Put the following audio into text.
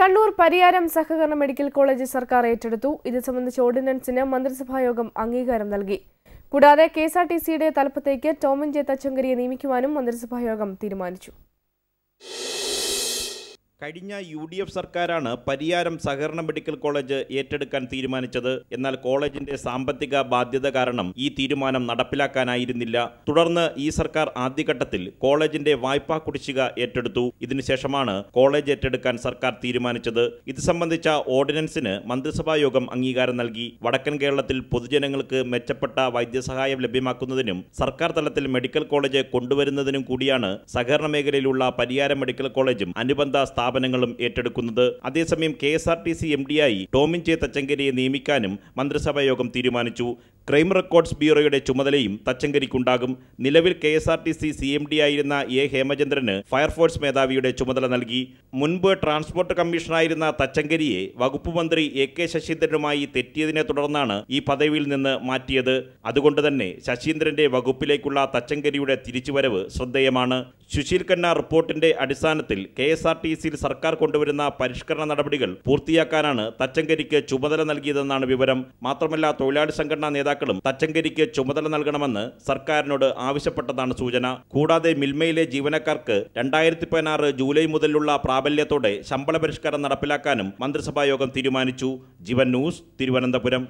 കണ്ണൂർ പരിയാരം സഹകരണ medical college സർക്കാർ ഏറ്റെടുത്തു ഇത് സംബന്ധിച്ച ഓർഡിനൻസിന് മന്ത്രിസഭായോഗം അംഗീകാരം നൽകി കൂടാതെ കെ എസ് ആർ ടി സിയുടെ തലപ്പത്തേക്ക് ടോമിൻ ജേത്തച്ചങ്കരിയെ നിയമിക്കുവാനും മന്ത്രിസഭായോഗം തീരുമാനിച്ചു കഴിഞ്ഞ യു ഡി എഫ് സർക്കാരാണ് പരിയാരം സഹകരണ മെഡിക്കൽ കോളേജ് ഏറ്റെടുക്കാൻ തീരുമാനിച്ചത് എന്നാൽ കോളേജിന്റെ സാമ്പത്തിക ബാധ്യത കാരണം ഈ തീരുമാനം നടപ്പിലാക്കാനായിരുന്നില്ല തുടർന്ന് ഈ സർക്കാർ ആദ്യഘട്ടത്തിൽ കോളേജിന്റെ വായ്പാ കുടിശ്ശിക ഏറ്റെടുത്തു ഇതിനുശേഷമാണ് കോളേജ് ഏറ്റെടുക്കാൻ സർക്കാർ തീരുമാനിച്ചത് ഇത് സംബന്ധിച്ച ഓർഡിനൻസിന് മന്ത്രിസഭാ യോഗം അംഗീകാരം നൽകി വടക്കൻ കേരളത്തിൽ പൊതുജനങ്ങൾക്ക് മെച്ചപ്പെട്ട വൈദ്യസഹായം ലഭ്യമാക്കുന്നതിനും സർക്കാർ തലത്തിൽ മെഡിക്കൽ കോളേജ് കൊണ്ടുവരുന്നതിനും കൂടിയാണ് സഹകരണ മേഖലയിലുള്ള പരിയാരം മെഡിക്കൽ കോളേജും അനുബന്ധ സ്ഥാപനം സ്ഥാപനങ്ങളും ഏറ്റെടുക്കുന്നത് അതേസമയം K S R T C M ഡിയായി ടോമിൻ ജെ തച്ചങ്കരിയെ നിയമിക്കാനും മന്ത്രിസഭാ യോഗം തീരുമാനിച്ചു ക്രൈം റെക്കോർഡ്സ് ബ്യൂറോയുടെ ചുമതലയും തച്ചങ്കരിക്കുണ്ടാകും നിലവിൽ K S R T C C M D ആയിരുന്ന എ ഹേമചന്ദ്രന് ഫയർഫോഴ്സ് മേധാവിയുടെ ചുമതല നൽകി മുൻപ് ട്രാൻസ്പോർട്ട് കമ്മീഷണറായിരുന്ന തച്ചങ്കരിയെ വകുപ്പ് മന്ത്രി എ കെ ശശീന്ദ്രനുമായി തെറ്റിയതിനെ തുടർന്നാണ് ഈ പദവിയിൽ നിന്ന് മാറ്റിയത് അതുകൊണ്ട് തന്നെ ശശീന്ദ്രന്റെ വകുപ്പിലേക്കുള്ള തച്ചങ്കരിയുടെ തിരിച്ചുവരവ് ശ്രദ്ധേയമാണ് സുശീൽ കന്ന റിപ്പോർട്ടിന്റെ അടിസ്ഥാനത്തിൽ കെ എസ് ആർ ടി സിയിൽ സർക്കാർ കൊണ്ടുവരുന്ന പരിഷ്കരണ നടപടികൾ പൂർത്തിയാക്കാനാണ് തച്ചങ്കരിക്ക് ചുമതല നൽകിയതെന്നാണ് വിവരം മാത്രമല്ല തൊഴിലാളി സംഘടനാ നേതാവ് നേതാക്കളും തച്ചങ്കരിക്ക് ചുമതല നൽകണമെന്ന് സർക്കാരിനോട് ആവശ്യപ്പെട്ടതാണ് സൂചന കൂടാതെ മിൽമയിലെ ജീവനക്കാർക്ക് രണ്ടായിരത്തി പതിനാറ് ജൂലൈ മുതലുള്ള പ്രാബല്യത്തോടെ ശമ്പള പരിഷ്കാരം നടപ്പിലാക്കാനും മന്ത്രിസഭാ യോഗം തീരുമാനിച്ചു ജീവൻ ന്യൂസ് തിരുവനന്തപുരം